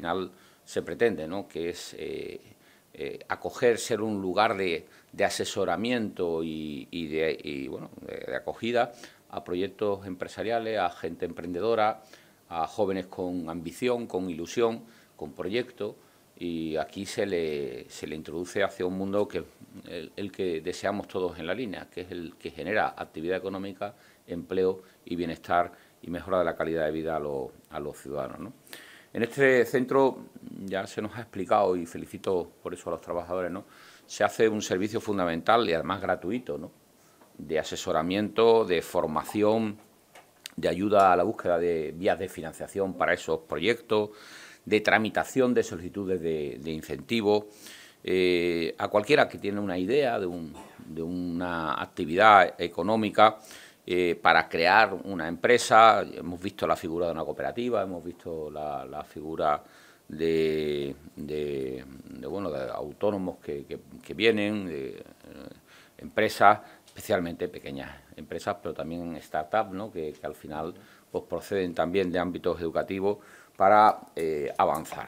final se pretende, ¿no? que es eh, eh, acoger, ser un lugar de, asesoramiento y, de, acogida a proyectos empresariales, a gente emprendedora, a jóvenes con ambición, con ilusión, con proyecto, y aquí se le, se le introduce hacia un mundo que el, el que deseamos todos en la línea, que es el que genera actividad económica, empleo y bienestar y mejora de la calidad de vida a, a los ciudadanos. En este centro, ya se nos ha explicado y felicito por eso a los trabajadores, ¿no? se hace un servicio fundamental y además gratuito, ¿no? de asesoramiento, de formación, de ayuda a la búsqueda de vías de financiación para esos proyectos, de tramitación de solicitudes de, incentivos. Eh, a cualquiera que tiene una idea de, de una actividad económica, eh, para crear una empresa. Hemos visto la figura de una cooperativa, hemos visto la, figura de, bueno, de autónomos que, vienen, eh, empresas, especialmente pequeñas empresas, pero también startups, ¿no? que, al final pues, proceden también de ámbitos educativos para eh, avanzar.